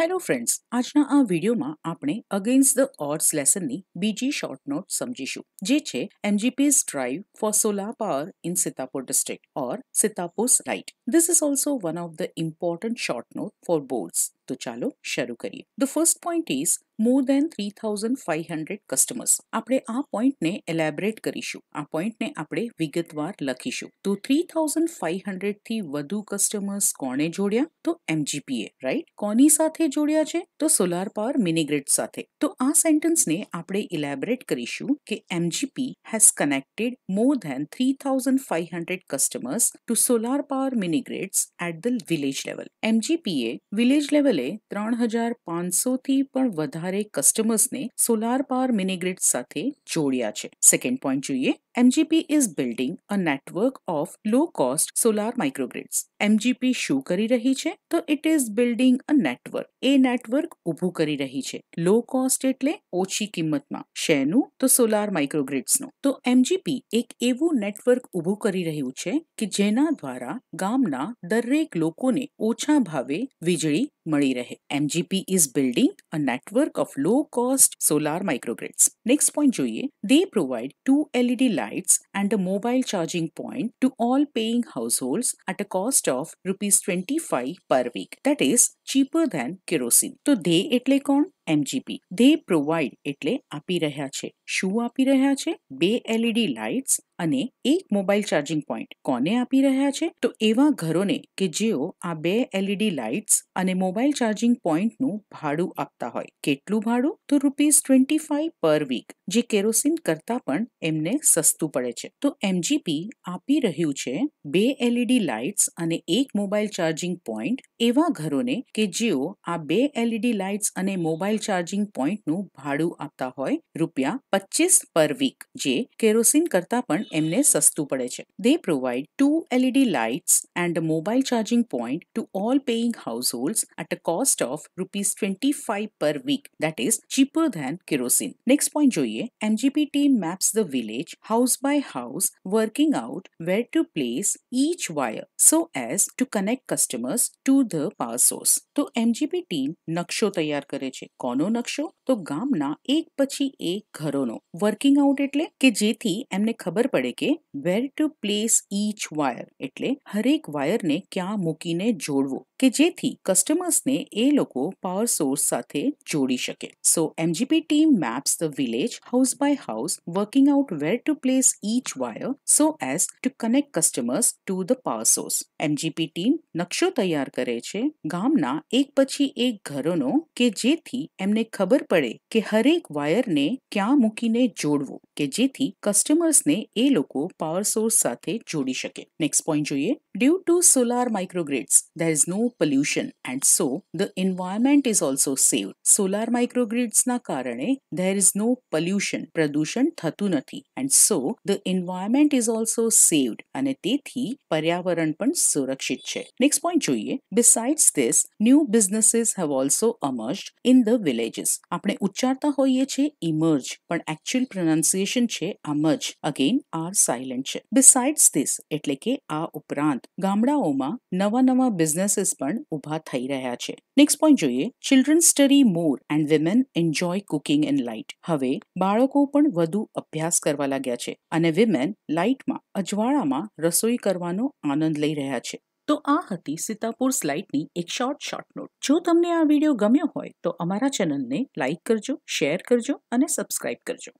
Hello friends આજના આ વિડીયોમાં આપણે અગેન્સ્ટ ધ ઓડ્સ લેસનની બીજી શોર્ટ નોટ સમજીશું જે છે MGP's drive for solar power in Sitapur district or Sitapur right this is also one of the important short note for boards તો ચાલો શરૂ કરીએ the first point is more than 3500 customers આપણે આ પોઈન્ટ ને એલેબરેટ કરીશું આ પોઈન્ટ ને આપણે વિગતવાર લખીશું તો 3500 થી વધુ કસ્ટમર્સ કોણે જોડ્યા તો એમજીપીએ રાઈટ કોની સાથે જોડ્યા છે તો સોલાર પાવર મિનીગ્રિડ સાથે તો આ સેન્ટેન્સ ને આપણે એલેબરેટ કરીશું કે MGP has connected more than 3500 customers to solar power minigrids at the village level MGP village level 3500 થી પણ વધારે કસ્ટમર્સ ને સોલાર પાવર મિની ગ્રીડ સાથે જોડીયા છે સેકન્ડ પોઈન્ટ જોઈએ MGP is building a network of low cost solar micro grids MGP શું કરી રહી છે તો it is building a network એ નેટવર્ક ઉભો કરી રહી છે લો કોસ્ટ એટલે ઓછી કિંમત માં શેનું તો સોલાર માઇક્રો ગ્રીડ્સ નું તો એમજીપી એક એવું નેટવર્ક ઉભો કરી રહ્યું છે કે જેના દ્વારા ગામના દરેક લોકોને ઓછા ભાવે વીજળી મળી રહે MGP is building a network of low cost solar microgrids next point જોઈએ they provide to LED lights and a mobile charging point to all paying households at a cost of rupees twenty five per week that is cheaper than kerosene તો they એટલે કોણ MGP دے پرووائیڈ એટલે આપી રહ્યા છે શું આપી રહ્યા છે બે LED લાઇટ્સ અને એક મોબાઈલ ચાર્જિંગ પોઈન્ટ કોને આપી રહ્યા છે તો એવા ઘરોને કે જેઓ આ બે LED લાઇટ્સ અને મોબાઈલ ચાર્જિંગ પોઈન્ટ નું ભાડું આપતા હોય કેટલું ભાડું તો ₹25 પર વીક જે કેરોसिन કરતા પણ એમને સસ્તું પડે છે તો MGP આપી રહ્યું છે બે LED લાઇટ્સ અને એક મોબાઈલ ચાર્જિંગ પોઈન્ટ એવા ઘરોને કે જેઓ આ બે LED લાઇટ્સ અને મોબાઈલ મોબાઈલ ચાર્જિંગ પોઈન્ટનું ભાડું આપતા હોય રૂપિયા પચીસ પર વીક જે કેરોસીન કરતાં પણ એમને સસ્તું પડે છે they provide to LED lights and mobile charging point to all paying house hold at a cost of rupees twenty five per week that is cheaper than kerosene next point જોઈએ MGP team maps the village house by house working out where to place each wire so as to connect customers to the power source. તો MGP team નકશો તૈયાર કરે છે કોનો નકશો તો ગામના એક પછી એક ઘરનો વર્કિંગ આઉટ એટલે કે જેથી એમને ખબર પડે કે where to place each wire એટલે દરેક વાયરને ક્યાં મૂકિને જોડો કે જેથી કસ્ટમર્સ ને એ લોકો પાવર સોર્સ સાથે જોડી શકે so MGP team maps the village house by house working out where to place each wire so as to connect customers to the power source MGP team નકશો તૈયાર કરે છે ગામના એક પછી એક ઘરનો કે જેથી એમને ખબર પડે કે દરેક વાયર ને ક્યાં મુકીને જોડવો કે જેથી કસ્ટમર્સ ને એ લોકો પાવર સોર્સ સાથે જોડી શકે નેક્સ્ટ પોઈન્ટ જોઈએ due to solar microgrids there is no pollution and so the environment is also saved. Solar na karane there is no pollution pradushan થતું and so the environment is also saved અને તેથી પર્યાવરણ પણ સુરક્ષિત છે. Next point જોઈએ besides this new businesses have also emerged in the villages. Apne ઉચ્ચારતા હોઈએ emerge but actual pronunciation che emerge. Again are silent. Besides this etleke a કે આ oma nawa નવા businesses. પણ ઊભા થઈ રહ્યા છે નેક્સ્ટ પોઈન્ટ જોઈએ children study more and women enjoy cooking in light હવે બાળકો પણ વધુ અભ્યાસ કરવા લાગ્યા છે અને વિમેન લાઇટમાં અજવાળામાં રસોઈ કરવાનો આનંદ લઈ રહ્યા છે તો આ હતી સીતાપુર સ્લાઇડની એક શોર્ટ શોર્ટ નોટ જો તમને આ વિડીયો ગમ્યો હોય તો અમારા ચેનલને લાઇક કરજો શેર કરજો અને સબસ્ક્રાઇબ કરજો